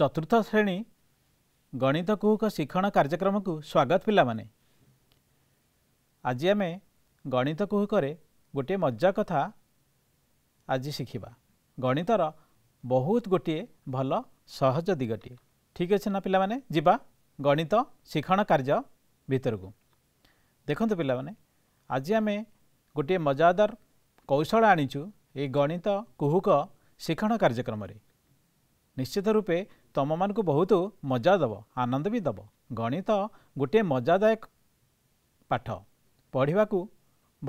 ଚତୁର୍ଥ ଶ୍ରେଣୀ ଗଣିତ କୁହୁକ ଶିକ୍ଷଣ କାର୍ଯ୍ୟକ୍ରମକୁ ସ୍ୱାଗତ ପିଲାମାନେ ଆଜି ଆମେ ଗଣିତ କୁହୁକରେ ଗୋଟିଏ ମଜା କଥା ଆଜି ଶିଖିବା ଗଣିତର ବହୁତ ଗୋଟିଏ ଭଲ ସହଜ ଦିଗଟିଏ ଠିକ୍ ଅଛି ନା ପିଲାମାନେ ଯିବା ଗଣିତ ଶିକ୍ଷଣ କାର୍ଯ୍ୟ ଭିତରକୁ ଦେଖନ୍ତୁ ପିଲାମାନେ ଆଜି ଆମେ ଗୋଟିଏ ମଜାଦାର କୌଶଳ ଆଣିଛୁ ଏ ଗଣିତ କୁହୁକ ଶିକ୍ଷଣ କାର୍ଯ୍ୟକ୍ରମରେ ନିଶ୍ଚିତ ରୂପେ ତୁମମାନଙ୍କୁ ବହୁତ ମଜା ଦେବ ଆନନ୍ଦ ବି ଦେବ ଗଣିତ ଗୋଟିଏ ମଜାଦାୟକ ପାଠ ପଢ଼ିବାକୁ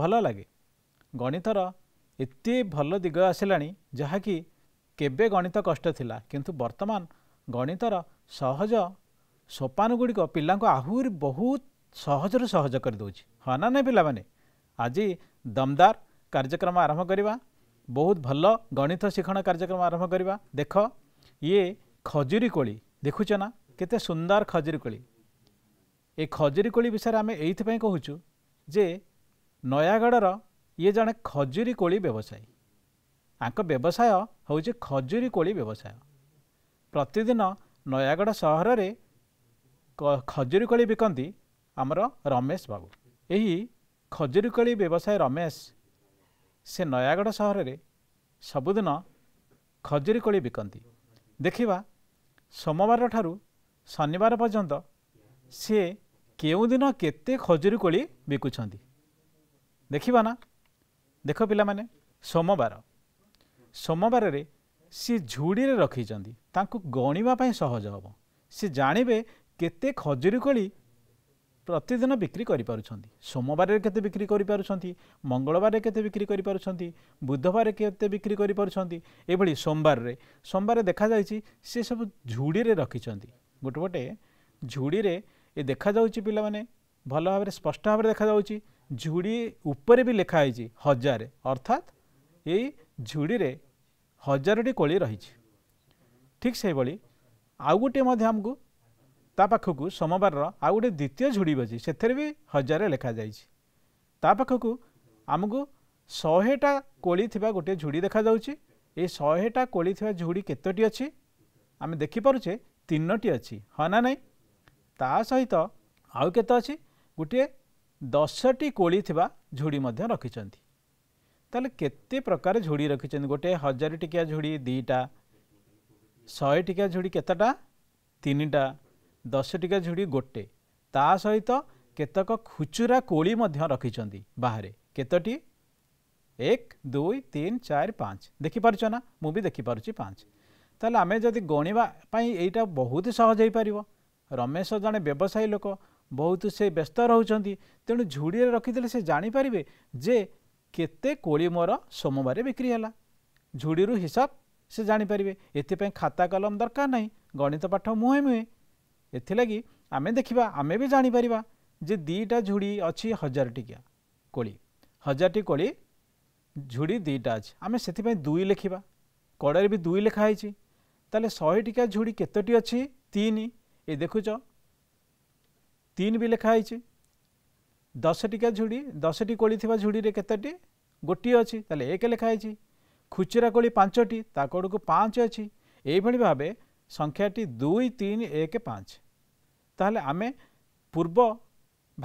ଭଲ ଲାଗେ ଗଣିତର ଏତେ ଭଲ ଦିଗ ଆସିଲାଣି ଯାହାକି କେବେ ଗଣିତ କଷ୍ଟ ଥିଲା କିନ୍ତୁ ବର୍ତ୍ତମାନ ଗଣିତର ସହଜ ସୋପାନଗୁଡ଼ିକ ପିଲାଙ୍କୁ ଆହୁରି ବହୁତ ସହଜରୁ ସହଜ କରିଦେଉଛି ହଁ ନା ନାହିଁ ପିଲାମାନେ ଆଜି ଦମଦାର କାର୍ଯ୍ୟକ୍ରମ ଆରମ୍ଭ କରିବା ବହୁତ ଭଲ ଗଣିତ ଶିକ୍ଷଣ କାର୍ଯ୍ୟକ୍ରମ ଆରମ୍ଭ କରିବା ଦେଖ ଇଏ ଖଜୁରୀ କୋଳି ଦେଖୁଛ ନା କେତେ ସୁନ୍ଦର ଖଜୁରୀ କୋଳି ଏ ଖଜୁରୀ କୋଳି ବିଷୟରେ ଆମେ ଏଇଥିପାଇଁ କହୁଛୁ ଯେ ନୟାଗଡ଼ର ଇଏ ଜଣେ ଖଜୁରୀ କୋଳି ବ୍ୟବସାୟୀ ତାଙ୍କ ବ୍ୟବସାୟ ହେଉଛି ଖଜୁରୀ କୋଳି ବ୍ୟବସାୟ ପ୍ରତିଦିନ ନୟାଗଡ଼ ସହରରେ ଖଜୁରୀ କୋଳି ବିକନ୍ତି ଆମର ରମେଶ ବାବୁ ଏହି ଖଜୁରୀ କୋଳି ବ୍ୟବସାୟ ରମେଶ ସେ ନୟାଗଡ଼ ସହରରେ ସବୁଦିନ ଖଜୁରୀ କୋଳି ବିକନ୍ତି ଦେଖିବା ସୋମବାର ଠାରୁ ଶନିବାର ପର୍ଯ୍ୟନ୍ତ ସିଏ କେଉଁଦିନ କେତେ ଖଜୁରୀ କୋଳି ବିକୁଛନ୍ତି ଦେଖିବ ନା ଦେଖ ପିଲାମାନେ ସୋମବାର ସୋମବାରରେ ସିଏ ଝୁଡ଼ିରେ ରଖିଛନ୍ତି ତାଙ୍କୁ ଗଣିବା ପାଇଁ ସହଜ ହେବ ସେ ଜାଣିବେ କେତେ ଖଜୁରୀ କୋଳି ପ୍ରତିଦିନ ବିକ୍ରି କରିପାରୁଛନ୍ତି ସୋମବାରରେ କେତେ ବିକ୍ରି କରିପାରୁଛନ୍ତି ମଙ୍ଗଳବାରରେ କେତେ ବିକ୍ରି କରିପାରୁଛନ୍ତି ବୁଧବାରରେ କେତେ ବିକ୍ରି କରିପାରୁଛନ୍ତି ଏଭଳି ସୋମବାରରେ ସୋମବାରରେ ଦେଖାଯାଇଛି ସେ ସବୁ ଝୁଡ଼ିରେ ରଖିଛନ୍ତି ଗୋଟେ ପଟେ ଝୁଡ଼ିରେ ଏ ଦେଖାଯାଉଛି ପିଲାମାନେ ଭଲ ଭାବରେ ସ୍ପଷ୍ଟ ଭାବରେ ଦେଖାଯାଉଛି ଝୁଡ଼ି ଉପରେ ବି ଲେଖା ହେଇଛି ହଜାରେ ଅର୍ଥାତ୍ ଏଇ ଝୁଡ଼ିରେ ହଜାରଟି କୋଳି ରହିଛି ଠିକ୍ ସେହିଭଳି ଆଉ ଗୋଟିଏ ମଧ୍ୟ ଆମକୁ ତା ପାଖକୁ ସୋମବାରର ଆଉ ଗୋଟେ ଦ୍ୱିତୀୟ ଝୁଡ଼ି ବଜି ସେଥିରେ ବି ହଜାରେ ଲେଖାଯାଇଛି ତା ପାଖକୁ ଆମକୁ ଶହେଟା କୋଳି ଥିବା ଗୋଟିଏ ଝୁଡ଼ି ଦେଖାଯାଉଛି ଏ ଶହେଟା କୋଳି ଥିବା ଝୁଡ଼ି କେତୋଟି ଅଛି ଆମେ ଦେଖିପାରୁଛେ ତିନୋଟି ଅଛି ହଁ ନା ନାହିଁ ତା ସହିତ ଆଉ କେତେ ଅଛି ଗୋଟିଏ ଦଶଟି କୋଳି ଥିବା ଝୁଡ଼ି ମଧ୍ୟ ରଖିଛନ୍ତି ତାହେଲେ କେତେ ପ୍ରକାର ଝୁଡ଼ି ରଖିଛନ୍ତି ଗୋଟିଏ ହଜାରେ ଟିକିଆ ଝୁଡ଼ି ଦୁଇଟା ଶହେ ଟିକିଆ ଝୁଡ଼ି କେତେଟା ତିନିଟା ଦଶ ଟଙ୍କା ଝୁଡ଼ି ଗୋଟେ ତା ସହିତ କେତେକ ଖୁଚୁରା କୋଳି ମଧ୍ୟ ରଖିଛନ୍ତି ବାହାରେ କେତୋଟି ଏକ ଦୁଇ ତିନି ଚାରି ପାଞ୍ଚ ଦେଖିପାରୁଛ ନା ମୁଁ ବି ଦେଖିପାରୁଛି ପାଞ୍ଚ ତାହେଲେ ଆମେ ଯଦି ଗଣିବା ପାଇଁ ଏଇଟା ବହୁତ ସହଜ ହେଇପାରିବ ରମେଶ ଜଣେ ବ୍ୟବସାୟୀ ଲୋକ ବହୁତ ସେ ବ୍ୟସ୍ତ ରହୁଛନ୍ତି ତେଣୁ ଝୁଡ଼ିରେ ରଖିଦେଲେ ସେ ଜାଣିପାରିବେ ଯେ କେତେ କୋଳି ମୋର ସୋମବାର ବିକ୍ରି ହେଲା ଝୁଡ଼ିରୁ ହିସାବ ସେ ଜାଣିପାରିବେ ଏଥିପାଇଁ ଖାତା କଲମ ଦରକାର ନାହିଁ ଗଣିତ ପାଠ ମୁହେଁ ମୁହେଁ ଏଥିଲାଗି ଆମେ ଦେଖିବା ଆମେ ବି ଜାଣିପାରିବା ଯେ ଦୁଇଟା ଝୁଡ଼ି ଅଛି ହଜାର ଟିକିଆ କୋଳି ହଜାରଟି କୋଳି ଝୁଡ଼ି ଦୁଇଟା ଅଛି ଆମେ ସେଥିପାଇଁ ଦୁଇ ଲେଖିବା କଡ଼ରେ ବି ଦୁଇ ଲେଖା ହେଇଛି ତାହେଲେ ଶହେ ଟିକିଆ ଝୁଡ଼ି କେତୋଟି ଅଛି ତିନି ଏ ଦେଖୁଛ ତିନି ବି ଲେଖା ହେଇଛି ଦଶଟିକିଆ ଝୁଡ଼ି ଦଶଟି କୋଳି ଥିବା ଝୁଡ଼ିରେ କେତୋଟି ଗୋଟିଏ ଅଛି ତାହେଲେ ଏକ ଲେଖା ହେଇଛି খুচরা কোলি পাঁচটি তা কড়কু পাঁচ অছি এইভাবে ভাবে ସଂଖ୍ୟାଟି ଦୁଇ ତିନି ଏକ ପାଞ୍ଚ ତାହେଲେ ଆମେ ପୂର୍ବ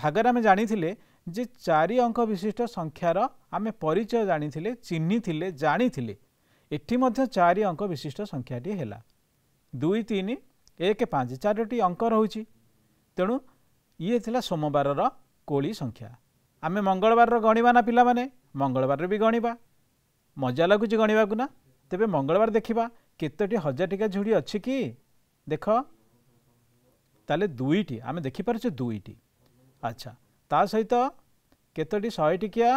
ଭାଗରେ ଆମେ ଜାଣିଥିଲେ ଯେ ଚାରି ଅଙ୍କ ବିଶିଷ୍ଟ ସଂଖ୍ୟାର ଆମେ ପରିଚୟ ଜାଣିଥିଲେ ଚିହ୍ନିଥିଲେ ଜାଣିଥିଲେ ଏଠି ମଧ୍ୟ ଚାରି ଅଙ୍କ ବିଶିଷ୍ଟ ସଂଖ୍ୟାଟିଏ ହେଲା ଦୁଇ ତିନି ଏକ ପାଞ୍ଚ ଚାରୋଟି ଅଙ୍କ ରହୁଛି ତେଣୁ ଇଏ ଥିଲା ସୋମବାରର କୋଳି ସଂଖ୍ୟା ଆମେ ମଙ୍ଗଳବାରର ଗଣିବା ନା ପିଲାମାନେ ମଙ୍ଗଳବାରରେ ବି ଗଣିବା ମଜା ଲାଗୁଛି ଗଣିବାକୁ ନା ତେବେ ମଙ୍ଗଳବାର ଦେଖିବା কেতোটি হাজার টিকা ঝুড়ি অছি কি দেখ তাহলে দুইটি আমি দেখিপারছু দুইটি আচ্ছা তা সহিত কেতোটি শহে টিকিয়া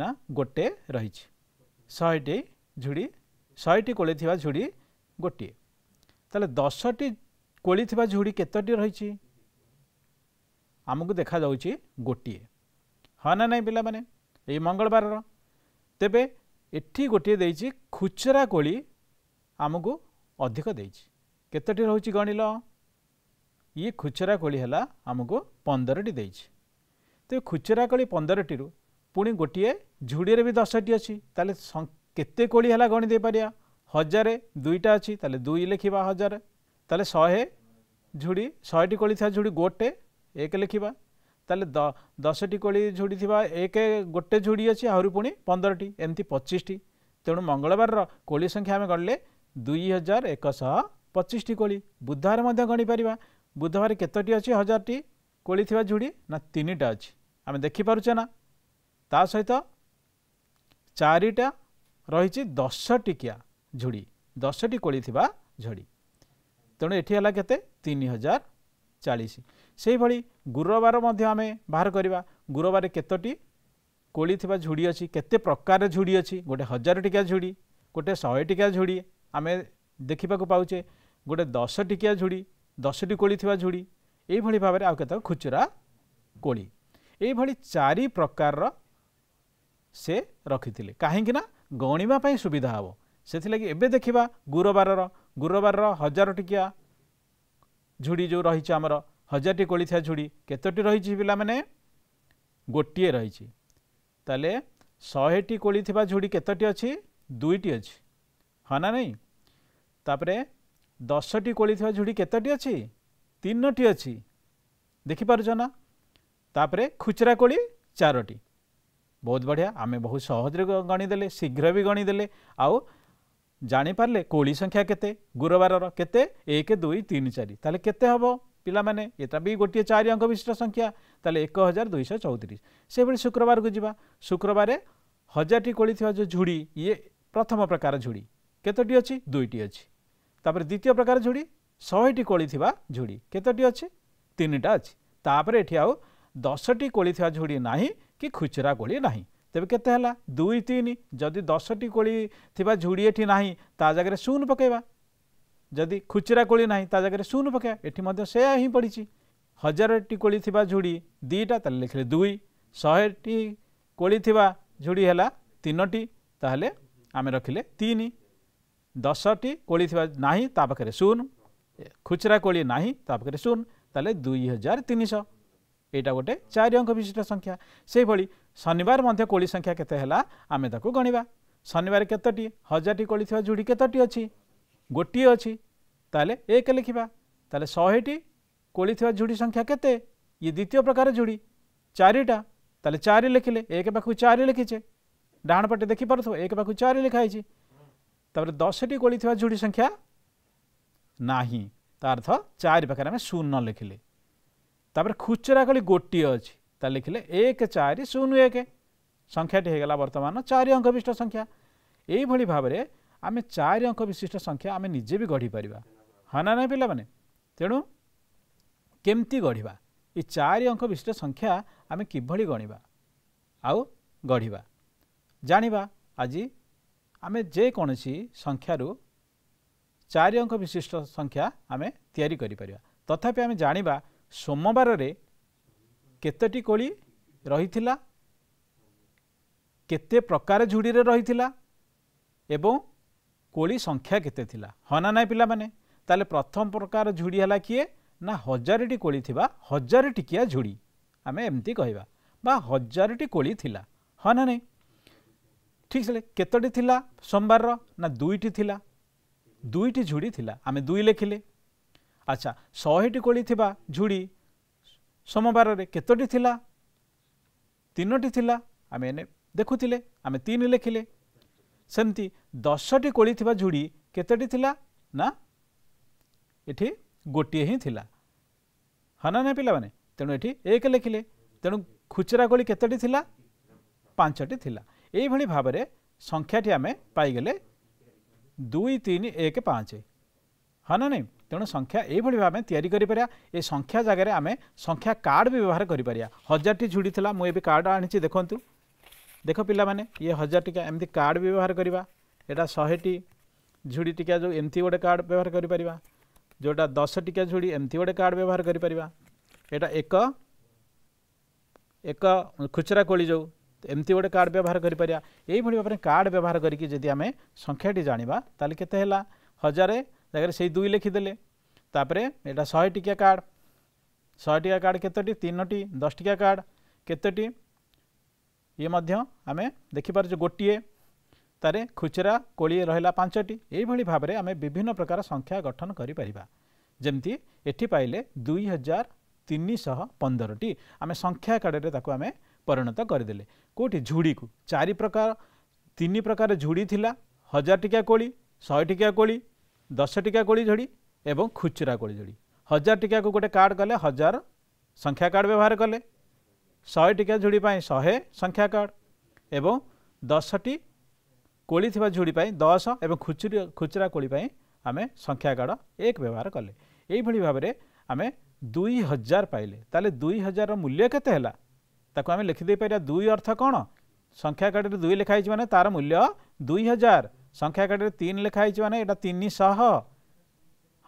না গোটে রয়েছে শহেটি ঝুড়ি শহেটি কোলে থাকা ঝুড়ি গোটিয়ে তাহলে দশটি কোলি থাকা ঝুড়ি কেতোটি রয়েছে ଆମକୁ ଦେଖାଯାଉଛି ଗୋଟିଏ ହଁ ନା ନାହିଁ ପିଲାମାନେ ଏଇ ମଙ୍ଗଳବାରର ତେବେ ଏଠି ଗୋଟିଏ ଦେଇଛି ଖୁଚୁରା କୋଳି ଆମକୁ ଅଧିକ ଦେଇଛି କେତୋଟି ରହୁଛି ଗଣିଲ ଇଏ ଖୁଚୁରା କୋଳି ହେଲା ଆମକୁ ପନ୍ଦରଟି ଦେଇଛି ତେବେ ଖୁଚୁରା କୋଳି ପନ୍ଦରଟିରୁ ପୁଣି ଗୋଟିଏ ଝୁଡ଼ିରେ ବି ଦଶଟି ଅଛି ତାହେଲେ କେତେ କୋଳି ହେଲା ଗଣି ଦେଇପାରିବା ହଜାରେ ଦୁଇଟା ଅଛି ତାହେଲେ ଦୁଇ ଲେଖିବା ହଜାରେ ତାହେଲେ ଶହେ ଝୁଡ଼ି ଶହେଟି କୋଳି ଥିବା ଝୁଡ଼ି ଗୋଟେ ଏକ ଲେଖିବା ତାହେଲେ ଦଶଟି କୋଳି ଝୁଡ଼ି ଥିବା ଏକ ଗୋଟେ ଝୁଡ଼ି ଅଛି ଆହୁରି ପୁଣି ପନ୍ଦରଟି ଏମିତି ପଚିଶଟି ତେଣୁ ମଙ୍ଗଳବାରର କୋଳି ସଂଖ୍ୟା ଆମେ ଗଣିଲେ ଦୁଇ ହଜାର ଏକଶହ ପଚିଶଟି କୋଳି ବୁଧବାର ମଧ୍ୟ ଗଣିପାରିବା ବୁଧବାର କେତୋଟି ଅଛି ହଜାରଟି କୋଳି ଥିବା ଝୁଡ଼ି ନା ତିନିଟା ଅଛି ଆମେ ଦେଖିପାରୁଛେ ନା ତା ସହିତ ଚାରିଟା ରହିଛି ଦଶଟିକିଆ ଝୁଡ଼ି ଦଶଟି କୋଳି ଥିବା ଝୁଡ଼ି ତେଣୁ ଏଠି ହେଲା କେତେ ତିନି ହଜାର ଚାଳିଶ ସେହିଭଳି ଗୁରୁବାର ମଧ୍ୟ ଆମେ ବାହାର କରିବା ଗୁରୁବାର କେତୋଟି କୋଳି ଥିବା ଝୁଡ଼ି ଅଛି କେତେ ପ୍ରକାର ଝୁଡ଼ି ଅଛି ଗୋଟେ ହଜାର ଟିକିଆ ଝୁଡ଼ି ଗୋଟେ ଶହେ ଟିକିଆ ଝୁଡ଼ି ଆମେ ଦେଖିବାକୁ ପାଉଛେ ଗୋଟେ ଦଶ ଟିକିଆ ଝୁଡ଼ି ଦଶଟି କୋଳି ଥିବା ଝୁଡ଼ି ଏଇଭଳି ଭାବରେ ଆଉ କେତେକ ଖୁଚୁରା କୋଳି ଏଇଭଳି ଚାରି ପ୍ରକାରର ସେ ରଖିଥିଲେ କାହିଁକି ନା ଗଣିବା ପାଇଁ ସୁବିଧା ହେବ ସେଥିଲାଗି ଏବେ ଦେଖିବା ଗୁରୁବାରର ଗୁରୁବାରର ହଜାର ଟିକିଆ ଝୁଡ଼ି ଯେଉଁ ରହିଛି ଆମର ହଜାରଟି କୋଳିଥିବା ଝୁଡ଼ି କେତୋଟି ରହିଛି ପିଲାମାନେ ଗୋଟିଏ ରହିଛି ତାହେଲେ ଶହେଟି କୋଳି ଥିବା ଝୁଡ଼ି କେତୋଟି ଅଛି ଦୁଇଟି ଅଛି ହଁ ନା ନାହିଁ ତାପରେ ଦଶଟି କୋଳି ଥିବା ଝୁଡ଼ି କେତୋଟି ଅଛି ତିନୋଟି ଅଛି ଦେଖିପାରୁଛ ନା ତାପରେ ଖୁଚୁରା କୋଳି ଚାରୋଟି ବହୁତ ବଢ଼ିଆ ଆମେ ବହୁତ ସହଜରେ ଗଣିଦେଲେ ଶୀଘ୍ର ବି ଗଣିଦେଲେ ଆଉ ଜାଣିପାରିଲେ କୋଳି ସଂଖ୍ୟା କେତେ ଗୁରୁବାରର କେତେ ଏକ ଦୁଇ ତିନି ଚାରି ତାହେଲେ କେତେ ହେବ ପିଲାମାନେ ଏଟା ବି ଗୋଟିଏ ଚାରି ଅଙ୍କ ବିଶିଷ୍ଟ ସଂଖ୍ୟା ତାହେଲେ ଏକ ହଜାର ଦୁଇଶହ ଚଉତିରିଶ ସେଭଳି ଶୁକ୍ରବାରକୁ ଯିବା ଶୁକ୍ରବାରରେ ହଜାରଟି କୋଳି ଥିବା ଯେଉଁ ଝୁଡ଼ି ଇଏ ପ୍ରଥମ ପ୍ରକାର ଝୁଡ଼ି কেতোটি অছি দুইটি অছি তাপরে দ্বিতীয় প্রকার ঝুড়ি শহেটি কোলি থাকা ঝুড়ি কেতোটি অছি তিনটা অছি তাপরে এটি আউ দশটি কোলি থাকা ঝুড়ি না কি খুচরা কোলি না তেমনি কেতে হল দুই তিন যদি দশটি কোলি থাকা ঝুড়ি এটি না তা জায়গায় শূন্য পকাইবা যদি খুচরা কোলি না তা জায়গায় শূন্য পকাইবা এটি মধ্যে সেয়া হি পড়িছি হাজারটি কোলি থাকা ঝুড়ি দুইটা তাহলে লিখলে দুই শহেটি কোলি থাকা ঝুড়ি হল তিনোটি তাহলে আমি রাখলে তিন ଦଶଟି କୋଳି ଥିବା ନାହିଁ ତା ପାଖରେ ଶୂନ ଖୁଚୁରା କୋଳି ନାହିଁ ତା ପାଖରେ ଶୂନ ତାହେଲେ ଦୁଇ ହଜାର ତିନିଶହ ଏଇଟା ଗୋଟେ ଚାରି ଅଙ୍କ ବିଶିଷ୍ଟ ସଂଖ୍ୟା ସେହିଭଳି ଶନିବାର ମଧ୍ୟ କୋଳି ସଂଖ୍ୟା କେତେ ହେଲା ଆମେ ତାକୁ ଗଣିବା ଶନିବାର କେତୋଟି ହଜାରଟି କୋଳି ଥିବା ଯୁଡ଼ି କେତୋଟି ଅଛି ଗୋଟିଏ ଅଛି ତାହେଲେ ଏକ ଲେଖିବା ତାହେଲେ ଶହେଟି କୋଳି ଥିବା ଯୁଡ଼ି ସଂଖ୍ୟା କେତେ ଇଏ ଦ୍ୱିତୀୟ ପ୍ରକାର ଯୁଡ଼ି ଚାରିଟା ତାହେଲେ ଚାରି ଲେଖିଲେ ଏକ ପାଖକୁ ଚାରି ଲେଖିଛେ ଡାହାଣ ପଟେ ଦେଖିପାରୁଥିବ ଏକ ପାଖକୁ ଚାରି ଲେଖା ହେଇଛି তাপরে দশটি গোলি থাকা যোড়ি সংখ্যা না তার অর্থ চারি পাখে আমি শূন্য লিখলে তাপরে খুচরা গলি গোটিয়ে অছি তা লিখলে এক চারি শূন্য এক সংখ্যাটি হয়ে গেল বর্তমান চারি অঙ্ক বিশিষ্ট সংখ্যা এইভাবে ভাবে আমি চারি অঙ্ক বিশিষ্ট সংখ্যা আমি নিজে বি গঢ়ি পারিবা হ্যাঁ না না পিলা মানে তেণু কেমতি গঢ়িবা এই চারি অঙ্ক বিশিষ্ট সংখ্যা আমি কিভাবে গণিবা আউ গঢ়িবা জানিবা আজি ଆମେ ଯେକୌଣସି ସଂଖ୍ୟାରୁ ଚାରି ଅଙ୍କ ବିଶିଷ୍ଟ ସଂଖ୍ୟା ଆମେ ତିଆରି କରିପାରିବା ତଥାପି ଆମେ ଜାଣିବା ସୋମବାରରେ କେତୋଟି କୋଳି ରହିଥିଲା କେତେ ପ୍ରକାର ଝୁଡ଼ିରେ ରହିଥିଲା ଏବଂ କୋଳି ସଂଖ୍ୟା କେତେ ଥିଲା ହଁ ନା ନାହିଁ ପିଲାମାନେ ତାହେଲେ ପ୍ରଥମ ପ୍ରକାର ଝୁଡ଼ି ହେଲା କିଏ ନା ହଜାରଟି କୋଳି ଥିବା ହଜାରେ ଟିକିଆ ଝୁଡ଼ି ଆମେ ଏମିତି କହିବା ବା ହଜାରଟି କୋଳି ଥିଲା ହଁ ନା ନାହିଁ ঠিক সে কতটি লা সোমবার না দুইটি লা দুইটি ঝুড়ি লা আমি দুই লেখিলে আচ্ছা শহেটি কোলি থিবা ঝুড়ি সোমবারে কতটি লা তিনোটি লা আমি এনে দেখুলে আমি তিন লেখিলে সেমতি দশটি কোলি থিবা ঝুড়ি কতটি লা না এটি গোটিয়ে হি লা হ্যাঁ না না পিলা মানে তেণু এটি এক লেখিলে তেণু খুচরা কোলি কতটি লা পাঁচটি লা यही भाव में संख्याटी आम पाईले दुई तीन एक पाँच हाँ ना नहीं तेणु संख्या ये भाव या संख्या जगह आम संख्या कार्ड भी व्यवहार कर हजार टी झुड़ी मुझे कार्ड आनी देखु देख पाने ये हजार टीका एमती कार्ड भी व्यवहार करवा यहाँ शहे टी झुड़ी टिका जो एमती गोटे कार्ड व्यवहार कर जोटा दस टिका झुड़ी एमती गोटे कार्ड व्यवहार करा एक एक खुचरा कोली जो एमती गोटे कार्ड व्यवहार करें कार्ड व्यवहार करी आम संख्याटी जाणी तेल के हजार जगह से दुई लिखिदे तापर यहाँ शहे टिका कार्ड शहे टिका कार्ड कतोटी तीन टी दस टिका कार्ड केतोटी ये आम देखिपर गोटे तार खुचरा कोड़े रहा पांचटी यही भाव में आम विभिन्न प्रकार संख्या गठन करमती दुई हजार तीन शह पंदर टी आम संख्या कार्ड में परिणत गरिदेले केटी झुडी को चारि प्रकार तिन प्रकार झुडी ठाला हजार टिका टिक को शेट कोली दसटियाो झुडी एवं खुचरा कोली झुड़ी हजार टिका को गोटे कार्ड कले हजार संख्या कार्ड व्यवहार कले टिका झुडी संख्या कार्ड शख्याकर्ड ए दसटि कोली झुडीप दस एवं खुचुरी खुचरा कोली आमे कार्ड एक व्यवहार कलेभी भावे आमे दुई हजार पाइले पाले तजार मूल्य केतेहेला ତାକୁ ଆମେ ଲେଖିଦେଇପାରିବା ଦୁଇ ଅର୍ଥ କ'ଣ ସଂଖ୍ୟା କାଠିରେ ଦୁଇ ଲେଖା ହେଇଛି ମାନେ ତା'ର ମୂଲ୍ୟ ଦୁଇ ହଜାର ସଂଖ୍ୟା କାଠିରେ ତିନି ଲେଖା ହେଇଛି ମାନେ ଏଇଟା ତିନିଶହ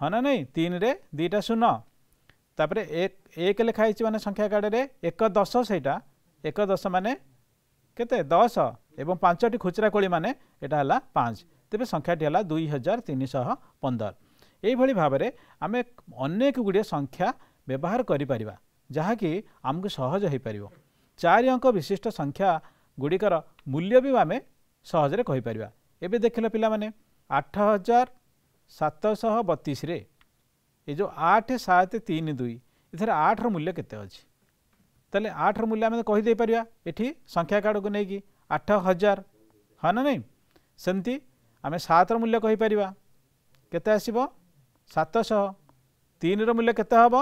ହଁ ନା ନାହିଁ ତିନିରେ ଦୁଇଟା ଶୂନ ତାପରେ ଏକ ଏକ ଲେଖା ହେଇଛି ମାନେ ସଂଖ୍ୟା କାଠିରେ ଏକ ଦଶ ସେଇଟା ଏକ ଦଶ ମାନେ କେତେ ଦଶ ଏବଂ ପାଞ୍ଚଟି ଖୁଚୁରା କୋଳି ମାନେ ଏଇଟା ହେଲା ପାଞ୍ଚ ତେବେ ସଂଖ୍ୟାଟି ହେଲା ଦୁଇ ହଜାର ତିନିଶହ ପନ୍ଦର ଏଇଭଳି ଭାବରେ ଆମେ ଅନେକ ଗୁଡ଼ିଏ ସଂଖ୍ୟା ବ୍ୟବହାର କରିପାରିବା ଯାହାକି ଆମକୁ ସହଜ ହୋଇପାରିବ ଚାରି ଅଙ୍କ ବିଶିଷ୍ଟ ସଂଖ୍ୟା ଗୁଡ଼ିକର ମୂଲ୍ୟ ବି ଆମେ ସହଜରେ କହିପାରିବା ଏବେ ଦେଖିଲ ପିଲାମାନେ ଆଠ ହଜାର ସାତଶହ ବତିଶରେ ଏ ଯେଉଁ ଆଠ ସାତ ତିନି ଦୁଇ ଏଥିରେ ଆଠର ମୂଲ୍ୟ କେତେ ଅଛି ତାହେଲେ ଆଠର ମୂଲ୍ୟ ଆମେ କହିଦେଇପାରିବା ଏଠି ସଂଖ୍ୟା କାର୍ଡ଼କୁ ନେଇକି ଆଠ ହଜାର ହଁ ନା ନାହିଁ ସେମିତି ଆମେ ସାତର ମୂଲ୍ୟ କହିପାରିବା କେତେ ଆସିବ ସାତଶହ ତିନିର ମୂଲ୍ୟ କେତେ ହେବ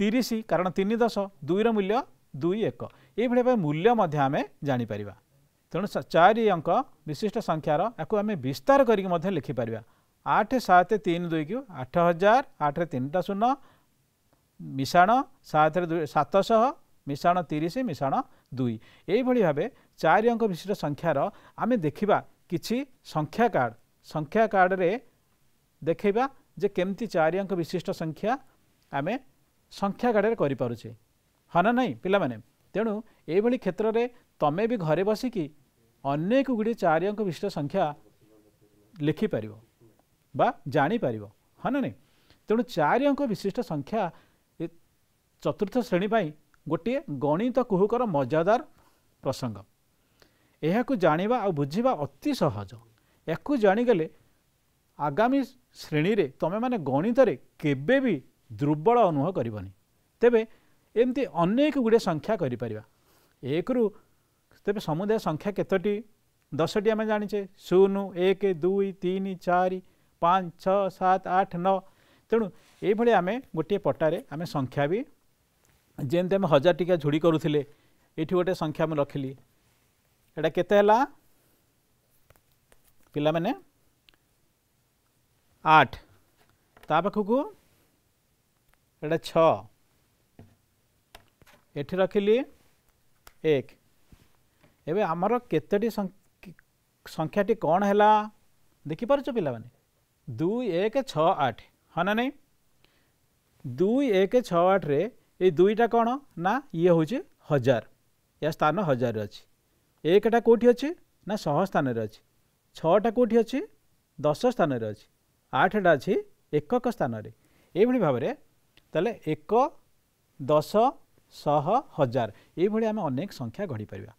ତିରିଶ କାରଣ ତିନି ଦଶ ଦୁଇର ମୂଲ୍ୟ ଦୁଇ ଏକ ଭାବେ ମୂଲ୍ୟ ମଧ୍ୟ ଆମେ ଜାଣିପାରିବା ତେଣୁ ଚାରି ଅଙ୍କ ବିଶିଷ୍ଟ ସଂଖ୍ୟାର ୟାକୁ ଆମେ ବିସ୍ତାର କରିକି ମଧ୍ୟ ଲେଖିପାରିବା ଆଠ ସାତ ତିନି ଦୁଇକୁ ଆଠ ହଜାର ଆଠରେ ତିନିଟା ଶୂନ ମିଶାଣ ସାତରେ ଦୁଇ ସାତଶହ ମିଶାଣ ତିରିଶ ମିଶାଣ ଦୁଇ ଏଇଭଳି ଭାବେ ଚାରି ଅଙ୍କ ବିଶିଷ୍ଟ ସଂଖ୍ୟାର ଆମେ ଦେଖିବା କିଛି ସଂଖ୍ୟା କାର୍ଡ଼ ସଂଖ୍ୟା କାର୍ଡ଼ରେ ଦେଖେଇବା ଯେ କେମିତି ଚାରି ଅଙ୍କ ବିଶିଷ୍ଟ ସଂଖ୍ୟା ଆମେ ସଂଖ୍ୟା କାର୍ଡ଼ରେ କରିପାରୁଛେ ହଁ ନା ନାହିଁ ପିଲାମାନେ ତେଣୁ ଏଇଭଳି କ୍ଷେତ୍ରରେ ତମେ ବି ଘରେ ବସିକି ଅନେକ ଗୁଡ଼ିଏ ଚାରି ଅଙ୍କ ବିଶିଷ୍ଟ ସଂଖ୍ୟା ଲେଖିପାରିବ ବା ଜାଣିପାରିବ ହଁ ନା ନାହିଁ ତେଣୁ ଚାରି ଅଙ୍କ ବିଶିଷ୍ଟ ସଂଖ୍ୟା ଚତୁର୍ଥ ଶ୍ରେଣୀ ପାଇଁ ଗୋଟିଏ ଗଣିତ କୁହୁକର ମଜାଦାର ପ୍ରସଙ୍ଗ ଏହାକୁ ଜାଣିବା ଆଉ ବୁଝିବା ଅତି ସହଜ ଏହାକୁ ଜାଣିଗଲେ ଆଗାମୀ ଶ୍ରେଣୀରେ ତୁମେମାନେ ଗଣିତରେ କେବେ ବି ଦୁର୍ବଳ ଅନୁଭବ କରିବନି ତେବେ ଏମିତି ଅନେକ ଗୁଡ଼ିଏ ସଂଖ୍ୟା କରିପାରିବା ଏକରୁ ତେବେ ସମୁଦାୟ ସଂଖ୍ୟା କେତୋଟି ଦଶଟି ଆମେ ଜାଣିଛେ ଶୂନ ଏକ ଦୁଇ ତିନି ଚାରି ପାଞ୍ଚ ଛଅ ସାତ ଆଠ ନଅ ତେଣୁ ଏଇଭଳି ଆମେ ଗୋଟିଏ ପଟାରେ ଆମେ ସଂଖ୍ୟା ବି ଯେମିତି ଆମେ ହଜାର ଟିକିଆ ଝୁଡ଼ି କରୁଥିଲେ ଏଠି ଗୋଟେ ସଂଖ୍ୟା ମୁଁ ରଖିଲି ଏଇଟା କେତେ ହେଲା ପିଲାମାନେ ଆଠ ତା ପାଖକୁ ଏଇଟା ଛଅ ଏଠି ରଖିଲି ଏକ ଏବେ ଆମର କେତୋଟି ସଂଖ୍ୟାଟି କ'ଣ ହେଲା ଦେଖିପାରୁଛ ପିଲାମାନେ ଦୁଇ ଏକ ଛଅ ଆଠ ହଁ ନା ନାହିଁ ଦୁଇ ଏକ ଛଅ ଆଠରେ ଏଇ ଦୁଇଟା କ'ଣ ନା ଇଏ ହେଉଛି ହଜାର ଏହା ସ୍ଥାନ ହଜାରରେ ଅଛି ଏକଟା କେଉଁଠି ଅଛି ନା ଶହ ସ୍ଥାନରେ ଅଛି ଛଅଟା କେଉଁଠି ଅଛି ଦଶ ସ୍ଥାନରେ ଅଛି ଆଠଟା ଅଛି ଏକକ ସ୍ଥାନରେ ଏଇଭଳି ଭାବରେ ତାହେଲେ ଏକ ଦଶ ଶହ ହଜାର ଏଇଭଳି ଆମେ ଅନେକ ସଂଖ୍ୟା ଗଢ଼ିପାରିବା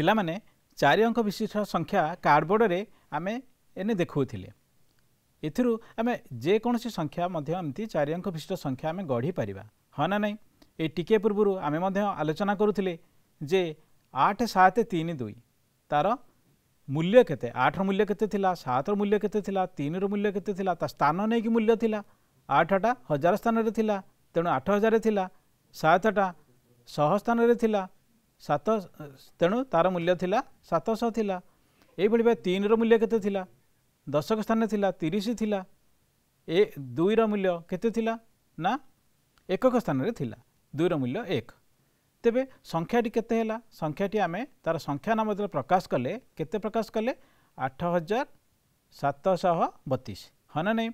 ପିଲାମାନେ ଚାରି ଅଙ୍କ ବିଶିଷ୍ଟ ସଂଖ୍ୟା କାର୍ଡ଼ବୋର୍ଡ଼ରେ ଆମେ ଏନେ ଦେଖାଉଥିଲେ ଏଥିରୁ ଆମେ ଯେକୌଣସି ସଂଖ୍ୟା ମଧ୍ୟ ଏମିତି ଚାରି ଅଙ୍କ ବିଶିଷ୍ଟ ସଂଖ୍ୟା ଆମେ ଗଢ଼ିପାରିବା ହଁ ନା ନାହିଁ ଏଇ ଟିକେ ପୂର୍ବରୁ ଆମେ ମଧ୍ୟ ଆଲୋଚନା କରୁଥିଲେ ଯେ ଆଠ ସାତ ତିନି ଦୁଇ ତା'ର ମୂଲ୍ୟ କେତେ ଆଠର ମୂଲ୍ୟ କେତେ ଥିଲା ସାତର ମୂଲ୍ୟ କେତେ ଥିଲା ତିନିର ମୂଲ୍ୟ କେତେ ଥିଲା ତା ସ୍ଥାନ ନେଇକି ମୂଲ୍ୟ ଥିଲା ଆଠଟା ହଜାର ସ୍ଥାନରେ ଥିଲା ତେଣୁ ଆଠ ହଜାର ଥିଲା ସାତଟା ଶହ ସ୍ଥାନରେ ଥିଲା ସାତ ତେଣୁ ତା'ର ମୂଲ୍ୟ ଥିଲା ସାତଶହ ଥିଲା ଏଇଭଳି ଭାବେ ତିନିର ମୂଲ୍ୟ କେତେ ଥିଲା ଦଶକ ସ୍ଥାନରେ ଥିଲା ତିରିଶ ଥିଲା ଏ ଦୁଇର ମୂଲ୍ୟ କେତେ ଥିଲା ନା ଏକକ ସ୍ଥାନରେ ଥିଲା ଦୁଇର ମୂଲ୍ୟ ଏକ ତେବେ ସଂଖ୍ୟାଟି କେତେ ହେଲା ସଂଖ୍ୟାଟି ଆମେ ତା'ର ସଂଖ୍ୟା ନାମ ଯେତେବେଳେ ପ୍ରକାଶ କଲେ କେତେ ପ୍ରକାଶ କଲେ ଆଠ ହଜାର ସାତଶହ ବତିଶ ହଁ ନା ନାହିଁ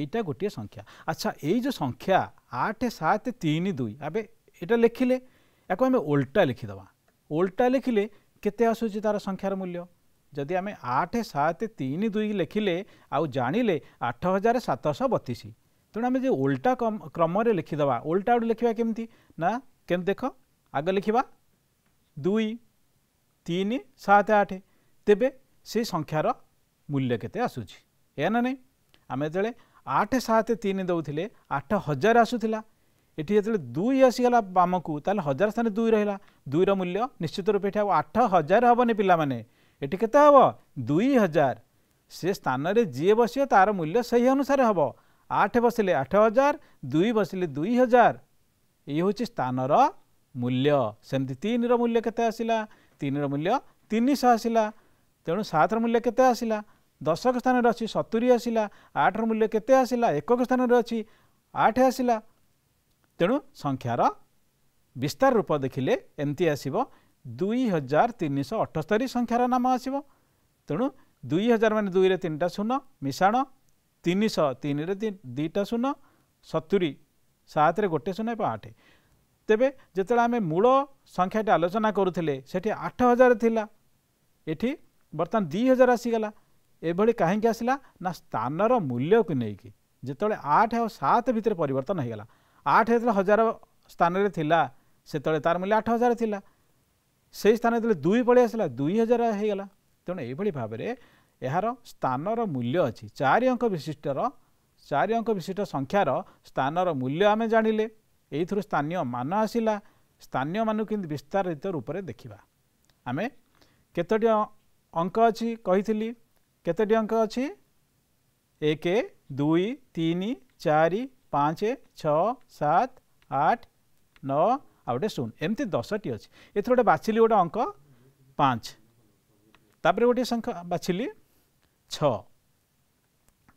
ଏଇଟା ଗୋଟିଏ ସଂଖ୍ୟା ଆଚ୍ଛା ଏଇ ଯେଉଁ ସଂଖ୍ୟା ଆଠ ସାତ ତିନି ଦୁଇ ଆବେ এটা লিখিলে ইয়াক আমি উল্টা লিখি দবা উল্টা লিখিলে কতে আসুচি তার সংখ্যাৰ মূল্য যদি আমি 8 7 3 2 লিখিলে আৰু জানিলে 8732 তেন আমি যে উল্টা ক্রমৰে লিখি দবা উল্টাড লিখিবা কিନ୍ତି না কেনেকৈ দেখো আগা লিখিবা 2 3 7 8 তেবে সেই সংখ্যাৰ মূল্য কতে আসুচি এনা নে আমি যেলে 8 7 3 দউtile 8000 আসুtile ଏଠି ଯେତେବେଳେ ଦୁଇ ଆସିଗଲା ବାମକୁ ତାହେଲେ ହଜାର ସ୍ଥାନରେ ଦୁଇ ରହିଲା ଦୁଇର ମୂଲ୍ୟ ନିଶ୍ଚିତ ରୂପେ ଏଠି ଆଉ ଆଠ ହଜାର ହେବନି ପିଲାମାନେ ଏଠି କେତେ ହେବ ଦୁଇ ହଜାର ସେ ସ୍ଥାନରେ ଯିଏ ବସିବ ତା'ର ମୂଲ୍ୟ ସେହି ଅନୁସାରେ ହେବ ଆଠ ବସିଲେ ଆଠ ହଜାର ଦୁଇ ବସିଲେ ଦୁଇ ହଜାର ଏଇ ହେଉଛି ସ୍ଥାନର ମୂଲ୍ୟ ସେମିତି ତିନିର ମୂଲ୍ୟ କେତେ ଆସିଲା ତିନିର ମୂଲ୍ୟ ତିନିଶହ ଆସିଲା ତେଣୁ ସାତର ମୂଲ୍ୟ କେତେ ଆସିଲା ଦଶକ ସ୍ଥାନରେ ଅଛି ସତୁରି ଆସିଲା ଆଠର ମୂଲ୍ୟ କେତେ ଆସିଲା ଏକକ ସ୍ଥାନରେ ଅଛି ଆଠ ଆସିଲା ତେଣୁ ସଂଖ୍ୟାର ବିସ୍ତାର ରୂପ ଦେଖିଲେ ଏମିତି ଆସିବ ଦୁଇ ହଜାର ତିନିଶହ ଅଠସ୍ତରୀ ସଂଖ୍ୟାର ନାମ ଆସିବ ତେଣୁ ଦୁଇ ହଜାର ମାନେ ଦୁଇରେ ତିନିଟା ଶୂନ ମିଶାଣ ତିନିଶହ ତିନିରେ ଦୁଇଟା ଶୂନ ସତୁରି ସାତରେ ଗୋଟେ ଶୂନ ଏବଂ ଆଠ ତେବେ ଯେତେବେଳେ ଆମେ ମୂଳ ସଂଖ୍ୟାଟି ଆଲୋଚନା କରୁଥିଲେ ସେଠି ଆଠ ହଜାର ଥିଲା ଏଠି ବର୍ତ୍ତମାନ ଦୁଇ ହଜାର ଆସିଗଲା ଏଭଳି କାହିଁକି ଆସିଲା ନା ସ୍ଥାନର ମୂଲ୍ୟକୁ ନେଇକି ଯେତେବେଳେ ଆଠ ଆଉ ସାତ ଭିତରେ ପରିବର୍ତ୍ତନ ହୋଇଗଲା ଆଠ ଯେତେବେଳେ ହଜାର ସ୍ଥାନରେ ଥିଲା ସେତେବେଳେ ତା'ର ମୂଲ୍ୟ ଆଠ ହଜାର ଥିଲା ସେହି ସ୍ଥାନ ଯେତେବେଳେ ଦୁଇ ପଳେଇ ଆସିଲା ଦୁଇ ହଜାର ହୋଇଗଲା ତେଣୁ ଏହିଭଳି ଭାବରେ ଏହାର ସ୍ଥାନର ମୂଲ୍ୟ ଅଛି ଚାରି ଅଙ୍କ ବିଶିଷ୍ଟର ଚାରି ଅଙ୍କ ବିଶିଷ୍ଟ ସଂଖ୍ୟାର ସ୍ଥାନର ମୂଲ୍ୟ ଆମେ ଜାଣିଲେ ଏଇଥିରୁ ସ୍ଥାନୀୟ ମାନ ଆସିଲା ସ୍ଥାନୀୟ ମାନଙ୍କୁ କେମିତି ବିସ୍ତାରିତ ରୂପରେ ଦେଖିବା ଆମେ କେତୋଟି ଅଙ୍କ ଅଛି କହିଥିଲି କେତୋଟି ଅଙ୍କ ଅଛି ଏକ ଦୁଇ ତିନି ଚାରି ପାଞ୍ଚ ଛଅ ସାତ ଆଠ ନଅ ଆଉ ଗୋଟେ ଶୂନ ଏମିତି ଦଶଟି ଅଛି ଏଥିରୁ ଗୋଟେ ବାଛିଲି ଗୋଟେ ଅଙ୍କ ପାଞ୍ଚ ତାପରେ ଗୋଟିଏ ସଂଖ୍ୟା ବାଛିଲି ଛଅ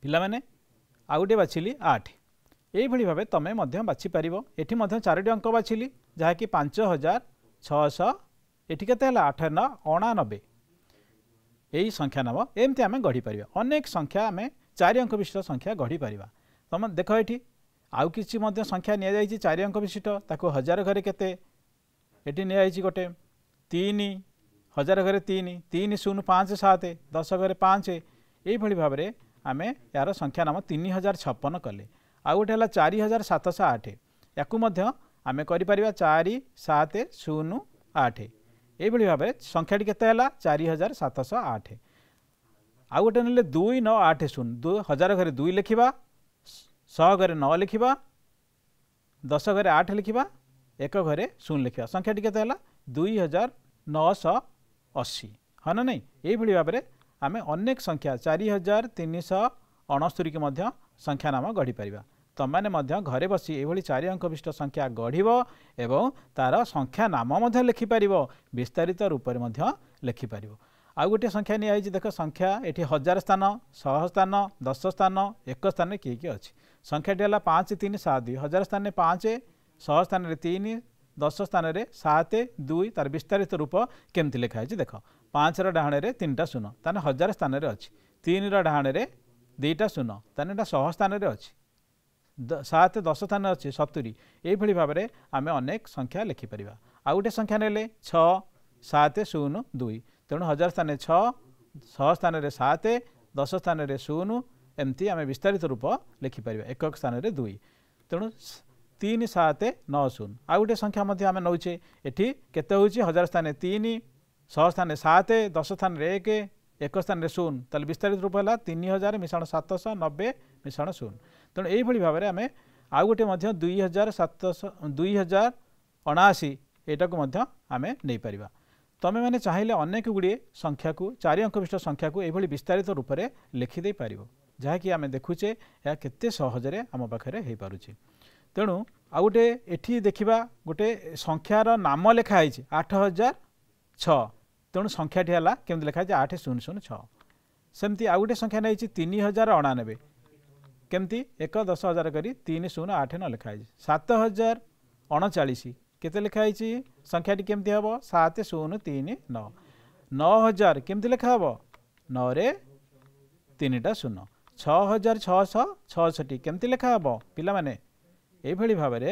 ପିଲାମାନେ ଆଉ ଗୋଟିଏ ବାଛିଲି ଆଠ ଏଇଭଳି ଭାବେ ତୁମେ ମଧ୍ୟ ବାଛିପାରିବ ଏଠି ମଧ୍ୟ ଚାରୋଟି ଅଙ୍କ ବାଛିଲି ଯାହାକି ପାଞ୍ଚ ହଜାର ଛଅଶହ ଏଠି କେତେ ହେଲା ଆଠାନ ଅଣାନବେ ଏହି ସଂଖ୍ୟା ନାମ ଏମିତି ଆମେ ଗଢ଼ିପାରିବା ଅନେକ ସଂଖ୍ୟା ଆମେ ଚାରି ଅଙ୍କ ବିଶିଷ୍ଟ ସଂଖ୍ୟା ଗଢ଼ିପାରିବା ତୁମ ଦେଖ ଏଠି ଆଉ କିଛି ମଧ୍ୟ ସଂଖ୍ୟା ନିଆଯାଇଛି ଚାରି ଅଙ୍କ ବିଶିଷ୍ଟ ତାକୁ ହଜାର ଘରେ କେତେ ଏଠି ନିଆଯାଇଛି ଗୋଟେ ତିନି ହଜାର ଘରେ ତିନି ତିନି ଶୂନ ପାଞ୍ଚ ସାତ ଦଶ ଘରେ ପାଞ୍ଚ ଏଇଭଳି ଭାବରେ ଆମେ ଏହାର ସଂଖ୍ୟା ନାମ ତିନି ହଜାର ଛପନ କଲେ ଆଉ ଗୋଟେ ହେଲା ଚାରି ହଜାର ସାତଶହ ଆଠ ୟାକୁ ମଧ୍ୟ ଆମେ କରିପାରିବା ଚାରି ସାତ ଶୂନ ଆଠ ଏଇଭଳି ଭାବରେ ସଂଖ୍ୟାଟି କେତେ ହେଲା ଚାରି ହଜାର ସାତଶହ ଆଠ ଆଉ ଗୋଟେ ନେଲେ ଦୁଇ ନଅ ଆଠ ଶୂନ ଦୁଇ ହଜାର ଘରେ ଦୁଇ ଲେଖିବା ଶହ ଘରେ ନଅ ଲେଖିବା ଦଶ ଘରେ ଆଠ ଲେଖିବା ଏକ ଘରେ ଶୂନ ଲେଖିବା ସଂଖ୍ୟାଟି କେତେ ହେଲା ଦୁଇ ହଜାର ନଅଶହ ଅଶୀ ହଁ ନା ନାହିଁ ଏଇଭଳି ଭାବରେ ଆମେ ଅନେକ ସଂଖ୍ୟା ଚାରି ହଜାର ତିନିଶହ ଅଣସ୍ତରୀକୁ ମଧ୍ୟ ସଂଖ୍ୟାନାମ ଗଢ଼ିପାରିବା ତମମାନେ ମଧ୍ୟ ଘରେ ବସି ଏଭଳି ଚାରି ଅଙ୍କ ବିଶିଷ୍ଟ ସଂଖ୍ୟା ଗଢ଼ିବ ଏବଂ ତା'ର ସଂଖ୍ୟା ନାମ ମଧ୍ୟ ଲେଖିପାରିବ ବିସ୍ତାରିତ ରୂପରେ ମଧ୍ୟ ଲେଖିପାରିବ ଆଉ ଗୋଟିଏ ସଂଖ୍ୟା ନିଆହେଇଛି ଦେଖ ସଂଖ୍ୟା ଏଠି ହଜାର ସ୍ଥାନ ଶହ ସ୍ଥାନ ଦଶ ସ୍ଥାନ ଏକ ସ୍ଥାନରେ କିଏ କିଏ ଅଛି ସଂଖ୍ୟାଟି ହେଲା ପାଞ୍ଚ ତିନି ସାତ ଦୁଇ ହଜାର ସ୍ଥାନରେ ପାଞ୍ଚ ଶହ ସ୍ଥାନରେ ତିନି ଦଶ ସ୍ଥାନରେ ସାତ ଦୁଇ ତାର ବିସ୍ତାରିତ ରୂପ କେମିତି ଲେଖା ହେଇଛି ଦେଖ ପାଞ୍ଚର ଡାହାଣରେ ତିନିଟା ଶୂନ ତାହେଲେ ହଜାର ସ୍ଥାନରେ ଅଛି ତିନିର ଡାହାଣରେ ଦୁଇଟା ଶୂନ ତାହେଲେ ଏଇଟା ଶହ ସ୍ଥାନରେ ଅଛି ସାତ ଦଶ ସ୍ଥାନରେ ଅଛି ସତୁରି ଏଇଭଳି ଭାବରେ ଆମେ ଅନେକ ସଂଖ୍ୟା ଲେଖିପାରିବା ଆଉ ଗୋଟେ ସଂଖ୍ୟା ନେଲେ ଛଅ ସାତ ଶୂନ ଦୁଇ ତେଣୁ ହଜାର ସ୍ଥାନରେ ଛଅ ଶହ ସ୍ଥାନରେ ସାତ ଦଶ ସ୍ଥାନରେ ଶୂନ एमती आम विस्तारित रूप लिखिपर एकक स्थान में दुई तेणु तीन सात नौ शून्य आ गए संख्या आम नौचे ये के हजार स्थान तीन शह स्थान सात दस स्थान एक एक स्थान में शून तेल विस्तारित रूप है तीन हजार मिशाण सतश नबे मिशाण शून तेणु यही भाव में आम आउ गए दुई हजार सतश दुई हजार अनाशी एटा को मध्य आम नहीं पार तुम्हें मैंने चाहिए अनेक गुड़े संख्या को चारि अंक विशिष्ट संख्या को यह विस्तारित रूप से लिखिदे पार ଯାହାକି ଆମେ ଦେଖୁଛେ ଏହା କେତେ ସହଜରେ ଆମ ପାଖରେ ହୋଇପାରୁଛି ତେଣୁ ଆଉ ଗୋଟେ ଏଠି ଦେଖିବା ଗୋଟେ ସଂଖ୍ୟାର ନାମ ଲେଖା ହେଇଛି ଆଠ ହଜାର ଛଅ ତେଣୁ ସଂଖ୍ୟାଟି ହେଲା କେମିତି ଲେଖା ହେଇଛି ଆଠ ଶୂନ ଶୂନ ଛଅ ସେମିତି ଆଉ ଗୋଟେ ସଂଖ୍ୟା ନେଇଛି ତିନି ହଜାର ଅଣାନବେ କେମିତି ଏକ ଦଶ ହଜାର କରି ତିନି ଶୂନ ଆଠ ନଅ ଲେଖା ହେଇଛି ସାତ ହଜାର ଅଣଚାଳିଶ କେତେ ଲେଖା ହେଇଛି ସଂଖ୍ୟାଟି କେମିତି ହେବ ସାତ ଶୂନ ତିନି ନଅ ନଅ ହଜାର କେମିତି ଲେଖା ହେବ ନଅରେ ତିନିଟା ଶୂନ ଛଅ ହଜାର ଛଅଶହ ଛଅଷଠି କେମିତି ଲେଖା ହେବ ପିଲାମାନେ ଏଇଭଳି ଭାବରେ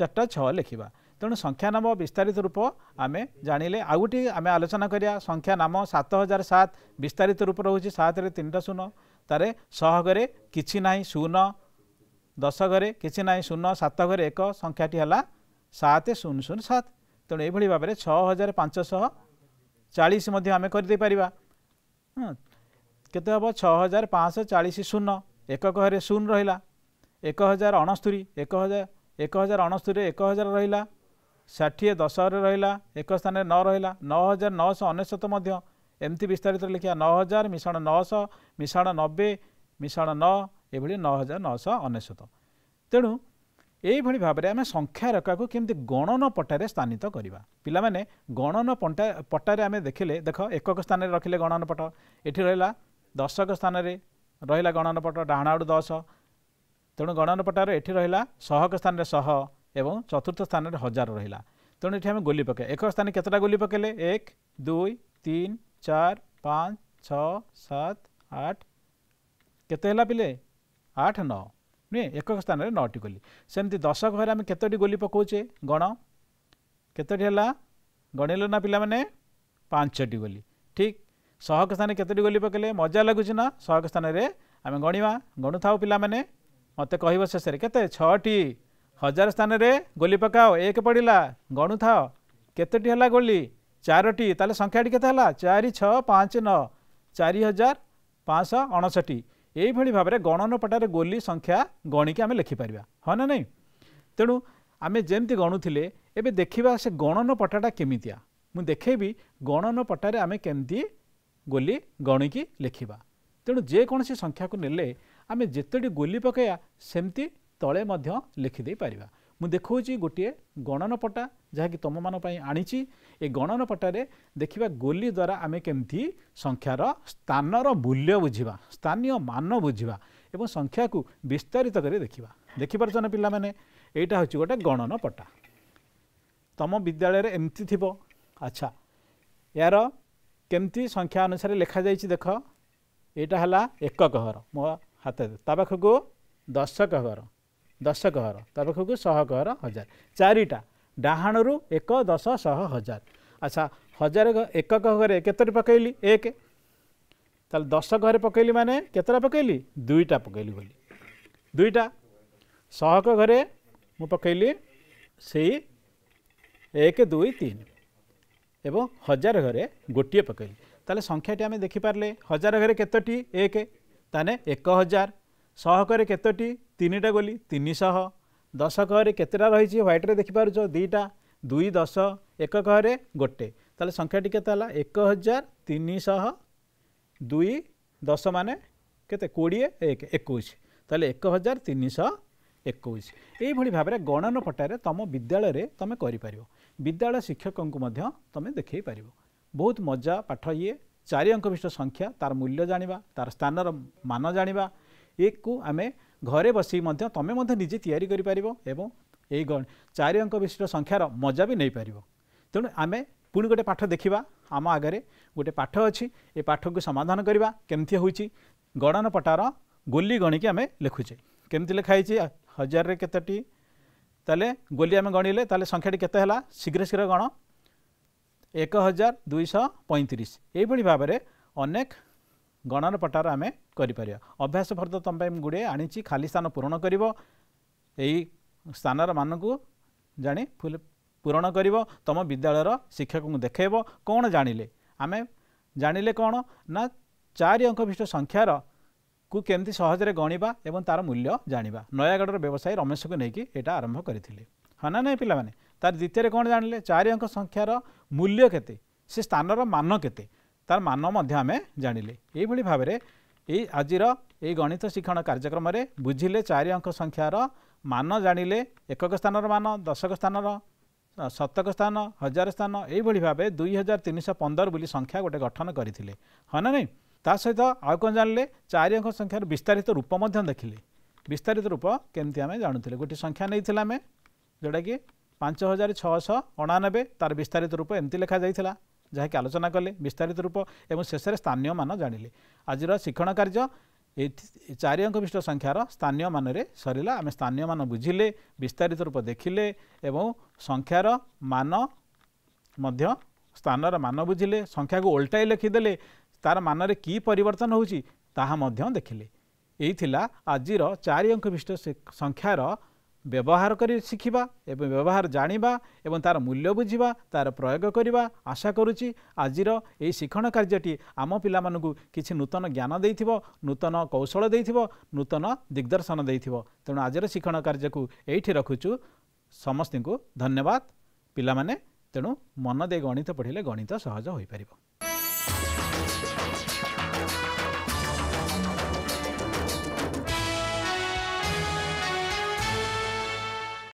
ଚାରିଟା ଛଅ ଲେଖିବା ତେଣୁ ସଂଖ୍ୟା ନାମ ବିସ୍ତାରିତ ରୂପ ଆମେ ଜାଣିଲେ ଆଉ ଗୋଟିଏ ଆମେ ଆଲୋଚନା କରିବା ସଂଖ୍ୟା ନାମ ସାତ ହଜାର ସାତ ବିସ୍ତାରିତ ରୂପ ରହୁଛି ସାତରେ ତିନିଟା ଶୂନ ତାର ଶହ ଘରେ କିଛି ନାହିଁ ଶୂନ ଦଶ ଘରେ କିଛି ନାହିଁ ଶୂନ ସାତ ଘରେ ଏକ ସଂଖ୍ୟାଟି ହେଲା ସାତ ଶୂନ ଶୂନ ସାତ ତେଣୁ ଏଇଭଳି ଭାବରେ ଛଅ ହଜାର ପାଞ୍ଚଶହ ଚାଳିଶ ମଧ୍ୟ ଆମେ କରିଦେଇପାରିବା କେତେ ହେବ ଛଅ ହଜାର ପାଞ୍ଚଶହ ଚାଳିଶ ଶୂନ ଏକକ ହେରେ ଶୂନ ରହିଲା ଏକ ହଜାର ଅଣସ୍ତୋରି ଏକ ହଜାର ଏକ ହଜାର ଅଣସ୍ତୋରି ଏକ ହଜାର ରହିଲା ଷାଠିଏ ଦଶହରେ ରହିଲା ଏକ ସ୍ଥାନରେ ନଅ ରହିଲା ନଅ ହଜାର ନଅଶହ ଅନେଶ୍ୱତ ମଧ୍ୟ ଏମିତି ବିସ୍ତାରିତ ଲେଖିବା ନଅ ହଜାର ମିଶାଣ ନଅଶହ ମିଶାଣ ନବେ ମିଶାଣ ନଅ ଏଭଳି ନଅ ହଜାର ନଅଶହ ଅନେଶ୍ୱତ ତେଣୁ ଏଇଭଳି ଭାବରେ ଆମେ ସଂଖ୍ୟା ରେଖାକୁ କେମିତି ଗଣନ ପଟାରେ ସ୍ଥାନିତ କରିବା ପିଲାମାନେ ଗଣନ ପଟା ପଟାରେ ଆମେ ଦେଖିଲେ ଦେଖ ଏକକ ସ୍ଥାନରେ ରଖିଲେ ଗଣନ ପଟ ଏଠି ରହିଲା দশক স্থানরে রহিলা গণনপট ଡାହାଣ ଆଡ଼ୁ ଦଶ ତେଣୁ ଗଣନପଟାରେ ଏଠି ରହିଲା ଶହକ ସ୍ଥାନରେ ଶହ ଏବଂ ଚତୁର୍ଥ ସ୍ଥାନରେ ହଜାର ରହିଲା ତେଣୁ ଏଠି ଆମେ ଗୋଲି ପକାଇବା ଏକ ସ୍ଥାନରେ କେତେଟା ଗୋଲି ପକାଇଲେ ଏକ ଦୁଇ ତିନି ଚାରି ପାଞ୍ଚ ଛଅ ସାତ ଆଠ କେତେ ହେଲା ପିଲେ ଆଠ ନଅ ନୁହେଁ ଏକକ ସ୍ଥାନରେ ନଅଟି ଗୋଲି ସେମିତି ଦଶ ଘରେ ଆମେ କେତୋଟି ଗୋଲି ପକାଉଛେ ଗଣ କେତୋଟି ହେଲା ଗଣିଲେ ନା ପିଲାମାନେ ପାଞ୍ଚଟି ଗୋଲି ଠିକ୍ ଶହକ ସ୍ଥାନରେ କେତୋଟି ଗୋଲି ପକାଇଲେ ମଜା ଲାଗୁଛି ନା ଶହକ ସ୍ଥାନରେ ଆମେ ଗଣିବା ଗଣୁଥାଉ ପିଲାମାନେ ମୋତେ କହିବ ଶେଷରେ କେତେ ଛଅଟି ହଜାର ସ୍ଥାନରେ ଗୋଲି ପକାଅ ଏକ ପଡ଼ିଲା ଗଣୁଥାଅ କେତୋଟି ହେଲା ଗୋଲି ଚାରୋଟି ତାହେଲେ ସଂଖ୍ୟାଟି କେତେ ହେଲା ଚାରି ଛଅ ପାଞ୍ଚ ନଅ ଚାରି ହଜାର ପାଞ୍ଚଶହ ଅଣଷଠି ଏଇଭଳି ଭାବରେ ଗଣନପଟାରେ ଗୋଲି ସଂଖ୍ୟା ଗଣିକି ଆମେ ଲେଖିପାରିବା ହଁ ନା ନାହିଁ ତେଣୁ ଆମେ ଯେମିତି ଗଣୁଥିଲେ ଏବେ ଦେଖିବା ସେ ଗଣନପଟାଟା କେମିତିଆ ମୁଁ ଦେଖେଇବି ଗଣନପଟାରେ ଆମେ କେମିତି ଗୋଲି ଗଣିକି ଲେଖିବା ତେଣୁ ଯେକୌଣସି ସଂଖ୍ୟାକୁ ନେଲେ ଆମେ ଯେତୋଟି ଗୋଲି ପକାଇବା ସେମିତି ତଳେ ମଧ୍ୟ ଲେଖିଦେଇପାରିବା ମୁଁ ଦେଖାଉଛି ଗୋଟିଏ ଗଣନ ପଟା ଯାହାକି ତୁମମାନଙ୍କ ପାଇଁ ଆଣିଛି ଏ ଗଣନ ପଟାରେ ଦେଖିବା ଗୋଲି ଦ୍ୱାରା ଆମେ କେମିତି ସଂଖ୍ୟାର ସ୍ଥାନର ମୂଲ୍ୟ ବୁଝିବା ସ୍ଥାନୀୟ ମାନ ବୁଝିବା ଏବଂ ସଂଖ୍ୟାକୁ ବିସ୍ତାରିତ କରି ଦେଖିବା ଦେଖିପାରୁଛନ୍ତି ପିଲାମାନେ ଏଇଟା ହେଉଛି ଗୋଟେ ଗଣନ ପଟା ତୁମ ବିଦ୍ୟାଳୟରେ ଏମିତି ଥିବ ଆଚ୍ଛା ଏହାର केमती संख्या केख्याअनुसारे लेखाइ देखाह होला एक मो को दशक घर दस कर को शक घर हजार चारिटा डाहाणरु एक दस सह हजार अच्छा हजार एकक घर केतट पके एक तसक घर पके म केतटा पके दुईटा पके दुईटा शक घरे मु पके से एक दुई तीन এবং হাজার ঘরে গোটিয়ে পকাইলে তাহলে সংখ্যাটি আমি দেখিপারে হাজার ঘরে কতটি এক তাহলে এক হাজার শহ ঘরে কতটি তিনটা গলি তিনশহ দশ ঘরে কতটা রয়েছে হোয়াইটরে দেখিপারছ দুইটা দুই দশ এক ঘরে গোটে তাহলে সংখ্যাটি কত হল এক হাজার তিনশহ দুই দশ মানে কত কোড়িয়ে এক একুশ তাহলে এক হাজার তিনশহ ଏକୋଇଶ ଏଇଭଳି ଭାବରେ ଗଣନ ପଟାରେ ତୁମ ବିଦ୍ୟାଳୟରେ ତୁମେ କରିପାରିବ ବିଦ୍ୟାଳୟ ଶିକ୍ଷକଙ୍କୁ ମଧ୍ୟ ତୁମେ ଦେଖାଇ ପାରିବ ବହୁତ ମଜା ପାଠ ଇଏ ଚାରି ଅଙ୍କ ବିଶିଷ୍ଟ ସଂଖ୍ୟା ତାର ମୂଲ୍ୟ ଜାଣିବା ତାର ସ୍ଥାନର ମାନ ଜାଣିବା ଏକୁ ଆମେ ଘରେ ବସି ମଧ୍ୟ ତୁମେ ମଧ୍ୟ ନିଜେ ତିଆରି କରିପାରିବ ଏବଂ ଏଇ ଚାରି ଅଙ୍କ ବିଶିଷ୍ଟ ସଂଖ୍ୟାର ମଜା ବି ନେଇପାରିବ ତେଣୁ ଆମେ ପୁଣି ଗୋଟେ ପାଠ ଦେଖିବା ଆମ ଆଗରେ ଗୋଟେ ପାଠ ଅଛି ଏ ପାଠକୁ ସମାଧାନ କରିବା କେମିତି ହେଉଛି ଗଣନ ପଟାର ଗୋଲି ଗଣିକି ଆମେ ଲେଖୁଛେ କେମିତି ଲେଖା ହେଇଛି ହଜାରରେ କେତେଟି ତାହେଲେ ଗୋଲି ଆମେ ଗଣିଲେ ତାହେଲେ ସଂଖ୍ୟାଟି କେତେ ହେଲା ଶୀଘ୍ର ଶୀଘ୍ର ଗଣ ଏକ ହଜାର ଦୁଇଶହ ପଇଁତିରିଶ ଏଇଭଳି ଭାବରେ ଅନେକ ଗଣନ ପଟାର ଆମେ କରିପାରିବା ଅଭ୍ୟାସ ଫର୍ଦ ତୁମ ପାଇଁ ଗୁଡ଼ିଏ ଆଣିଛି ଖାଲି ସ୍ଥାନ ପୂରଣ କରିବ ଏଇ ସ୍ଥାନର ମାନଙ୍କୁ ଜାଣି ପୂରଣ କରିବ ତୁମ ବିଦ୍ୟାଳୟର ଶିକ୍ଷକଙ୍କୁ ଦେଖେଇବ କ'ଣ ଜାଣିଲେ ଆମେ ଜାଣିଲେ କ'ଣ ନା ଚାରି ଅଙ୍କ ବିଶିଷ୍ଟ ସଂଖ୍ୟାର कुजले गणि तार मूल्य जाँदा नयगढर व्यवसायी रमेश रमेशको नै एटा आरम्भ गरिदि होइन तार द्वितीय कन् जाण चारिअक संख्यार मूल्य केतेस स्थान र मान केते तार मन जाँनेभर यही आज र यो गणित शिक्षण कार्यक्रम कार्यक्रमले बुझि चारिङ्क संख्यार मन जाँदै एकक स्थान मान दशक स्थान र शत स्थान हजार स्थान यही भावे दुई हजार तिनश पन्ध्र बुली संख्या गोटे गठन गरि नै ତା ସହିତ ଆଉ କ'ଣ ଜାଣିଲେ ଚାରି ଅଙ୍କ ସଂଖ୍ୟାର ବିସ୍ତାରିତ ରୂପ ମଧ୍ୟ ଦେଖିଲେ ବିସ୍ତାରିତ ରୂପ କେମିତି ଆମେ ଜାଣୁଥିଲେ ଗୋଟିଏ ସଂଖ୍ୟା ନେଇଥିଲା ଆମେ ଯେଉଁଟାକି ପାଞ୍ଚ ହଜାର ଛଅଶହ ଅଣାନବେ ତା'ର ବିସ୍ତାରିତ ରୂପ ଏମିତି ଲେଖାଯାଇଥିଲା ଯାହାକି ଆଲୋଚନା କଲେ ବିସ୍ତାରିତ ରୂପ ଏବଂ ଶେଷରେ ସ୍ଥାନୀୟ ମାନ ଜାଣିଲେ ଆଜିର ଶିକ୍ଷଣ କାର୍ଯ୍ୟ ଏଇ ଚାରି ଅଙ୍କ ବିଶିଷ୍ଟ ସଂଖ୍ୟାର ସ୍ଥାନୀୟ ମାନରେ ସରିଲା ଆମେ ସ୍ଥାନୀୟ ମାନ ବୁଝିଲେ ବିସ୍ତାରିତ ରୂପ ଦେଖିଲେ ଏବଂ ସଂଖ୍ୟାର ମାନ ମଧ୍ୟ ସ୍ଥାନର ମାନ ବୁଝିଲେ ସଂଖ୍ୟାକୁ ଓଲଟାଇ ଲେଖିଦେଲେ ତା'ର ମାନରେ କି ପରିବର୍ତ୍ତନ ହେଉଛି ତାହା ମଧ୍ୟ ଦେଖିଲେ ଏଇ ଥିଲା ଆଜିର ଚାରି ଅଙ୍କ ବିଶିଷ୍ଟ ସଂଖ୍ୟାର ବ୍ୟବହାର କରି ଶିଖିବା ଏବଂ ବ୍ୟବହାର ଜାଣିବା ଏବଂ ତା'ର ମୂଲ୍ୟ ବୁଝିବା ତା'ର ପ୍ରୟୋଗ କରିବା ଆଶା କରୁଛି ଆଜିର ଏହି ଶିକ୍ଷଣ କାର୍ଯ୍ୟଟି ଆମ ପିଲାମାନଙ୍କୁ କିଛି ନୂତନ ଜ୍ଞାନ ଦେଇଥିବ ନୂତନ କୌଶଳ ଦେଇଥିବ ନୂତନ ଦିଗ୍ଦର୍ଶନ ଦେଇଥିବ ତେଣୁ ଆଜିର ଶିକ୍ଷଣ କାର୍ଯ୍ୟକୁ ଏଇଠି ରଖୁଛୁ ସମସ୍ତଙ୍କୁ ଧନ୍ୟବାଦ ପିଲାମାନେ ତେଣୁ ମନ ଦେଇ ଗଣିତ ପଢ଼ିଲେ ଗଣିତ ସହଜ ହୋଇପାରିବ